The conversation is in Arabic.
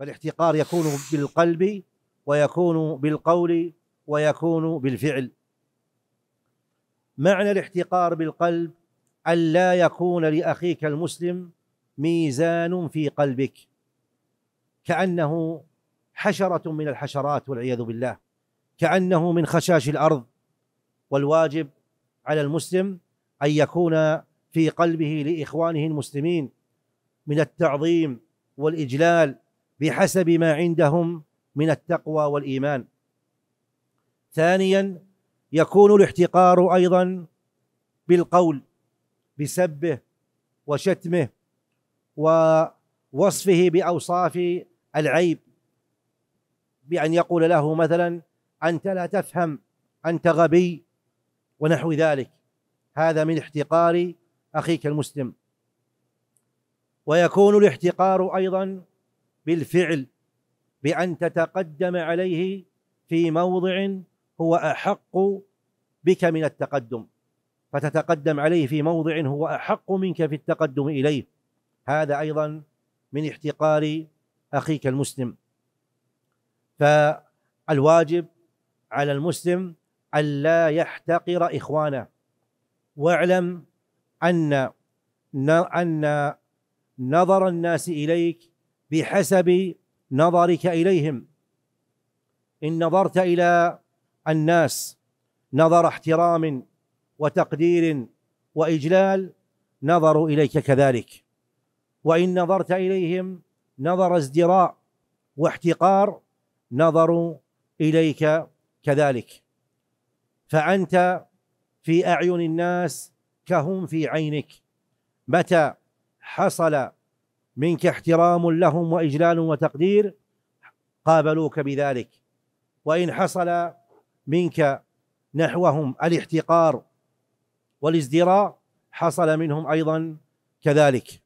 فالاحتقار يكون بالقلب ويكون بالقول ويكون بالفعل معنى الاحتقار بالقلب ألا يكون لأخيك المسلم ميزان في قلبك كأنه حشرة من الحشرات والعياذ بالله كأنه من خشاش الأرض والواجب على المسلم أن يكون في قلبه لإخوانه المسلمين من التعظيم والإجلال بحسب ما عندهم من التقوى والايمان ثانيا يكون الاحتقار ايضا بالقول بسبه وشتمه ووصفه باوصاف العيب بان يقول له مثلا انت لا تفهم انت غبي ونحو ذلك هذا من احتقار اخيك المسلم ويكون الاحتقار ايضا بالفعل بأن تتقدم عليه في موضع هو أحق بك من التقدم فتتقدم عليه في موضع هو أحق منك في التقدم إليه هذا أيضا من احتقار أخيك المسلم فالواجب على المسلم ألا يحتقر إخوانه واعلم أن أن نظر الناس إليك بحسب نظرك اليهم ان نظرت الى الناس نظر احترام وتقدير واجلال نظروا اليك كذلك وان نظرت اليهم نظر ازدراء واحتقار نظروا اليك كذلك فانت في اعين الناس كهم في عينك متى حصل منك احترام لهم واجلال وتقدير قابلوك بذلك وان حصل منك نحوهم الاحتقار والازدراء حصل منهم ايضا كذلك